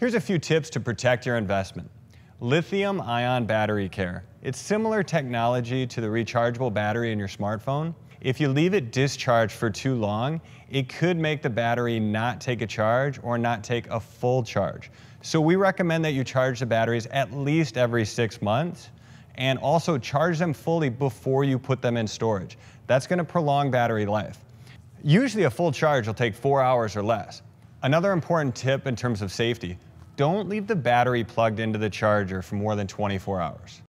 Here's a few tips to protect your investment. Lithium ion battery care. It's similar technology to the rechargeable battery in your smartphone. If you leave it discharged for too long, it could make the battery not take a charge or not take a full charge. So we recommend that you charge the batteries at least every six months and also charge them fully before you put them in storage. That's gonna prolong battery life. Usually a full charge will take four hours or less. Another important tip in terms of safety, don't leave the battery plugged into the charger for more than 24 hours.